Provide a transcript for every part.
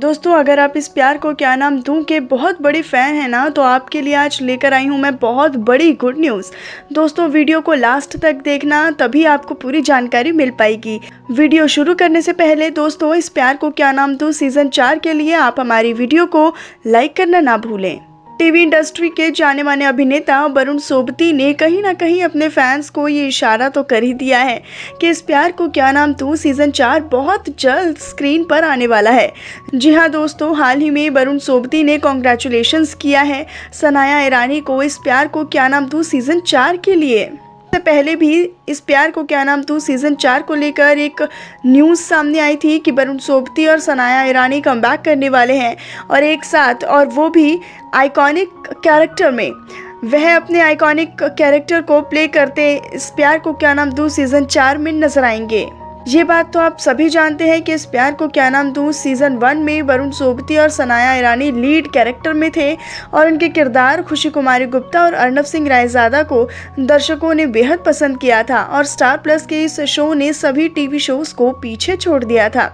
दोस्तों अगर आप इस प्यार को क्या नाम दूँ के बहुत बड़े फ़ैन हैं ना तो आपके लिए आज लेकर आई हूँ मैं बहुत बड़ी गुड न्यूज़ दोस्तों वीडियो को लास्ट तक देखना तभी आपको पूरी जानकारी मिल पाएगी वीडियो शुरू करने से पहले दोस्तों इस प्यार को क्या नाम दूँ सीज़न चार के लिए आप हमारी वीडियो को लाइक करना ना भूलें टीवी इंडस्ट्री के जाने माने अभिनेता वरुण सोबती ने कहीं ना कहीं अपने फैंस को ये इशारा तो कर ही दिया है कि इस प्यार को क्या नाम तू सीजन चार बहुत जल्द स्क्रीन पर आने वाला है जी हाँ दोस्तों हाल ही में वरुण सोबती ने कॉन्ग्रेचुलेशन किया है सनाया ईरानी को इस प्यार को क्या नाम तू सीजन चार के लिए से पहले भी इस प्यार को क्या नाम तू सीज़न चार को लेकर एक न्यूज़ सामने आई थी कि वरुण सोबती और सनाया ईरानी कम करने वाले हैं और एक साथ और वो भी आइकॉनिक कैरेक्टर में वह अपने आइकॉनिक कैरेक्टर को प्ले करते इस प्यार को क्या नाम दू सीज़न चार में नजर आएंगे ये बात तो आप सभी जानते हैं कि इस प्यार को क्या नाम दूँ सीज़न वन में वरुण सोबती और सनाया ईरानी लीड कैरेक्टर में थे और उनके किरदार खुशी कुमारी गुप्ता और अर्नब सिंह रायजादा को दर्शकों ने बेहद पसंद किया था और स्टार प्लस के इस शो ने सभी टीवी शोज़ को पीछे छोड़ दिया था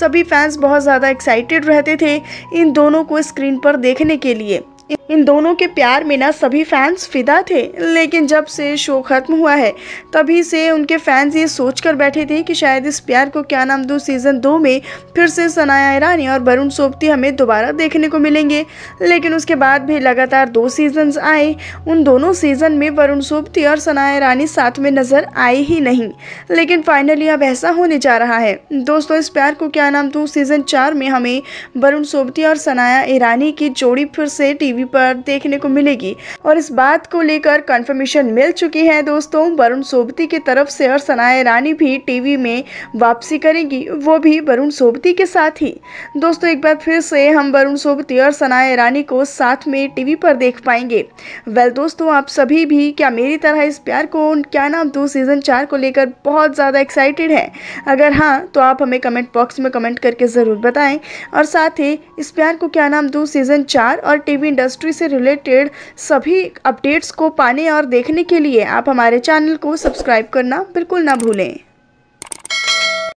सभी फैंस बहुत ज़्यादा एक्साइटेड रहते थे इन दोनों को स्क्रीन पर देखने के लिए इन दोनों के प्यार में ना सभी फैंस फिदा थे लेकिन जब से शो ख़त्म हुआ है तभी से उनके फैंस ये सोच कर बैठे थे कि शायद इस प्यार को क्या नाम दूँ सीज़न दो में फिर से सनाया ईरानी और वरुण सोपती हमें दोबारा देखने को मिलेंगे लेकिन उसके बाद भी लगातार दो सीजन्स आए उन दोनों सीज़न में वरुण सोपती और सनाया ईरानी साथ में नज़र आई ही नहीं लेकिन फाइनली अब ऐसा होने जा रहा है दोस्तों इस प्यार को क्या नाम दूँ सीज़न चार में हमें वरुण सोपती और सनाया ईरानी की जोड़ी फिर से टीवी पर देखने को मिलेगी और इस बात को लेकर कंफर्मेशन मिल चुकी है दोस्तों वरुण सोबती की तरफ से और सनाया रानी भी टीवी में वापसी करेगी वो भी वरुण सोबती के साथ ही दोस्तों एक बार फिर से हम वरुण सोबती और सनाया रानी को साथ में टीवी पर देख पाएंगे वेल दोस्तों आप सभी भी क्या मेरी तरह इस प्यार को क्या नाम दो सीज़न चार को लेकर बहुत ज़्यादा एक्साइटेड है अगर हाँ तो आप हमें कमेंट बॉक्स में कमेंट करके ज़रूर बताएं और साथ ही इस प्यार को क्या नाम दो सीज़न चार और टीवी इंडस्ट्री इंडस्ट्री से रिलेटेड सभी अपडेट्स को पाने और देखने के लिए आप हमारे चैनल को सब्सक्राइब करना बिल्कुल ना भूलें